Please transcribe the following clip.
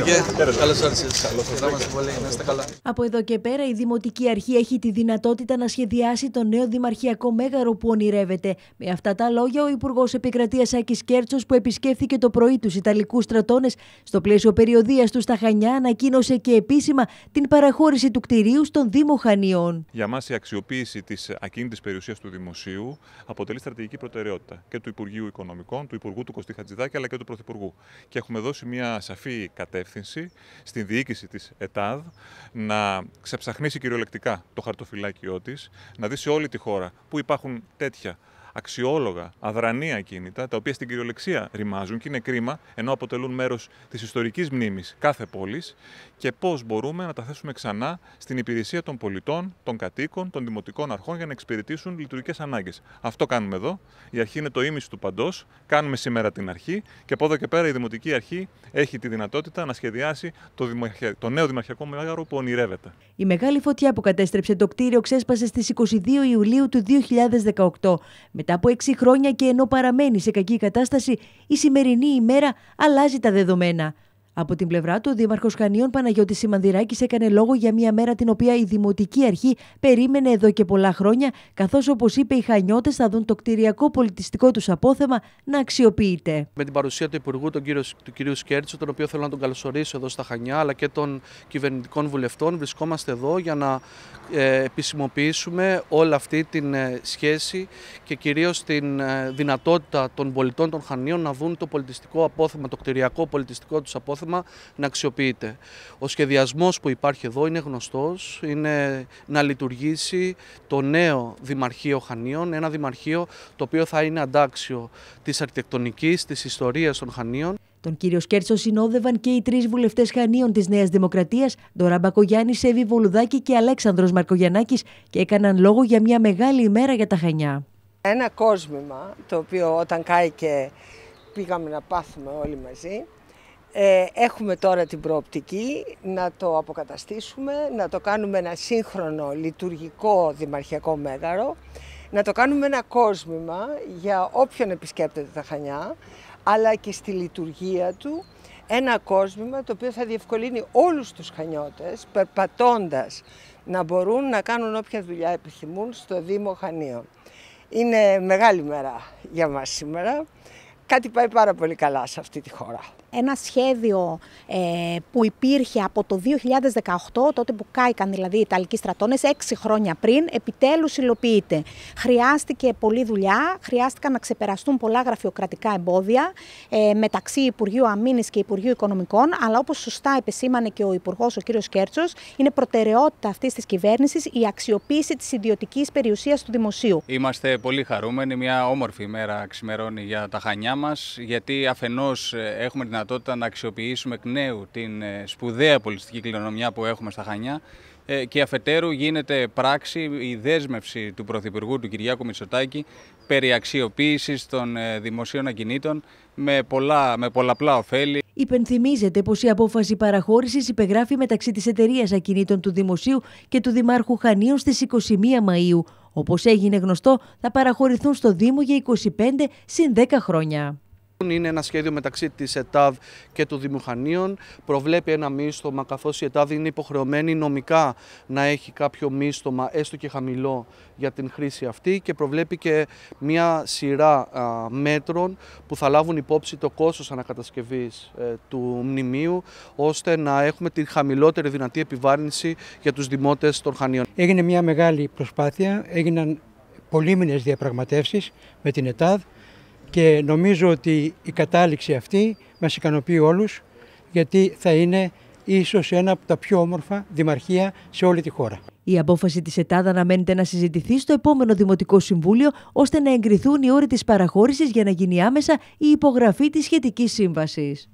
Υπουργέ. Καλώ ήρθατε. Από εδώ και πέρα, η Δημοτική Αρχή έχει τη δυνατότητα να σχεδιάσει το νέο δημαρχιακό μέγαρο που ονειρεύεται. Με αυτά τα λόγια, ο Υπουργός Επικρατείας Άκης Κέρτσος, που επισκέφθηκε το πρωί τους Ιταλικούς στρατώνες στο πλαίσιο περιοδίας τους στα Χανιά, ανακοίνωσε και επίσημα την παραχώρηση του κτηρίου στον Δήμο Χανιών. Για μας, η αξιοποίηση της ακίνητης περιουσίας του Δημοσίου αποτελεί στρατηγική προτεραιότητα και του Υπουργείου Οικονομικών, του Υπουργού του Κωστή Χατζηδάκη αλλά και του Πρωθυπουργού. Και έχουμε δώσει μια σαφή κατεύθυνση κατεύθυνση στην διοίκηση της ΕΤΑΔ να ξεψαχνίσει κυριολεκτικά το χαρτοφυλάκιό της, να δει σε όλη τη χώρα που υπάρχουν τέτοια αξιόλογα, αδρανία κίνητα, τα οποία στην κυριολεξία ρημάζουν και είναι κρίμα, ενώ αποτελούν μέρος της ιστορικής μνήμης κάθε πόλης και πώς μπορούμε να τα θέσουμε ξανά στην υπηρεσία των πολιτών, των κατοίκων, των δημοτικών αρχών για να εξυπηρετήσουν λειτουργικές ανάγκες. Αυτό κάνουμε εδώ. Η αρχή είναι το ίμιση του παντός. Κάνουμε σήμερα την αρχή και από εδώ και πέρα η Δημοτική Αρχή έχει τη δυνατότητα να σχεδιάσει το, δημαρχια... το νέο Δημαρχιακό Μέγαρο που ονειρεύεται. Η μεγάλη φωτιά που κατέστρεψε το κτίριο ξέσπασε στις 22 Ιουλίου του 2018. Μετά από έξι χρόνια και ενώ παραμένει σε κακή κατάσταση, η σημερινή ημέρα αλλάζει τα δεδομένα. Από την πλευρά του, ο Δήμαρχος Χανίων Παναγιώτης Σιμανδυράκη έκανε λόγο για μια μέρα την οποία η Δημοτική Αρχή περίμενε εδώ και πολλά χρόνια, καθώς όπως είπε, οι Χανιώτες θα δουν το κτηριακό πολιτιστικό τους απόθεμα να αξιοποιείται. Με την παρουσία του Υπουργού, τον κύριο, του κυρίου Σκέρτσου, τον οποίο θέλω να τον καλωσορίσω εδώ στα Χανιά, αλλά και των κυβερνητικών βουλευτών, βρισκόμαστε εδώ για να ε, επισημοποιήσουμε όλη αυτή την ε, σχέση και κυρίως την ε, δυνατότητα των πολιτών των Χανίων να δουν το πολιτιστικό απόθεμα, το κτηριακό πολιτιστικό τους απόθεμα να αξιοποιείται. Ο σχεδιασμός που υπάρχει εδώ είναι γνωστός, είναι να λειτουργήσει το νέο Δημαρχείο Χανίων, ένα Δημαρχείο το οποίο θα είναι αντάξιο της αρχιτεκτονικής, της ιστορίας των Χανίων. Τον κύριο Σκέρτσο συνόδευαν και οι τρεις βουλευτές Χανίων της Νέας Δημοκρατίας, Ντορά Μπακογιάννη, Σέβη Βολουδάκη και Αλέξανδρος Μαρκογιαννάκης, και έκαναν λόγο για μια μεγάλη ημέρα για τα Χανιά. Ένα κόσμημα το οποίο όταν κάηκε πήγαμε να πάθουμε όλοι μαζί. Ε, έχουμε τώρα την προοπτική να το αποκαταστήσουμε, να το κάνουμε ένα σύγχρονο λειτουργικό δημαρχιακό μέγαρο, να το κάνουμε ένα κόσμημα για όποιον επισκέπτεται τα Χανιά, αλλά και στη λειτουργία του ένα κόσμημα το οποίο θα διευκολύνει όλους τους Χανιώτες, περπατώντας να μπορούν να κάνουν όποια δουλειά επιθυμούν στο Δήμο Χανίων. Είναι μεγάλη μέρα για μας σήμερα κάτι πάει πάρα πολύ καλά σε αυτή τη χώρα. Ένα σχέδιο ε, που υπήρχε από το 2018, τότε που κάηκαν δηλαδή οι Ιταλικοί στρατώνες, έξι χρόνια πριν, επιτέλους υλοποιείται. Χρειάστηκε πολλή δουλειά, χρειάστηκαν να ξεπεραστούν πολλά γραφειοκρατικά εμπόδια ε, μεταξύ Υπουργείου Αμήνης και Υπουργείου Οικονομικών, αλλά όπως σωστά επεσήμανε και ο Υπουργός ο κ. Κέρτσος, είναι προτεραιότητα αυτής της κυβέρνησης η αξιοποίηση της ιδιωτικής περιουσίας του δημοσίου. Είμαστε πολύ χαρούμενοι, μια όμορφη ημέρα ξημερώνει για τα χανιά μας γιατί αφενός ε, έχουμε δυνατότητα να αξιοποιήσουμε εκ νέου την ε, σπουδαία πολιτιστική κληρονομιά που έχουμε στα Χανιά ε, και αφετέρου γίνεται πράξη η δέσμευση του Πρωθυπουργού του Κυριάκου Μητσοτάκη περί αξιοποίησης των δημοσίων ακινήτων με, πολλά, με πολλαπλά ωφέλη. Υπενθυμίζεται πως η απόφαση παραχώρησης υπεγράφει μεταξύ της εταιρείας ακινήτων του Δημοσίου και του Δημάρχου Χανίων στις 21 Μαΐου. Όπως έγινε γνωστό, θα παραχωρηθούν στο Δήμο για 25 συν 10 χρόνια. Είναι ένα σχέδιο μεταξύ της ΕΤΑΔ και του Δημοχανίων. Προβλέπει ένα μίστομα, καθώς η ΕΤΑΔ είναι υποχρεωμένη νομικά να έχει κάποιο μίστομα, έστω και χαμηλό, για την χρήση αυτή και προβλέπει και μια σειρά μέτρων που θα λάβουν υπόψη το κόστος ανακατασκευής ε, του μνημείου, ώστε να έχουμε την χαμηλότερη δυνατή επιβάρυνση για τους δημότες των Χανίων. Έγινε μια μεγάλη προσπάθεια, έγιναν πολύμινες διαπραγματεύσεις με την ΕΤΑΔ, και νομίζω ότι η κατάληξη αυτή μας ικανοποιεί όλους γιατί θα είναι ίσως ένα από τα πιο όμορφα δημαρχία σε όλη τη χώρα. Η απόφαση της ΕΤΑΔ αναμένεται να συζητηθεί στο επόμενο Δημοτικό Συμβούλιο ώστε να εγκριθούν οι όροι της παραχώρησης για να γίνει άμεσα η υπογραφή της σχετικής σύμβασης.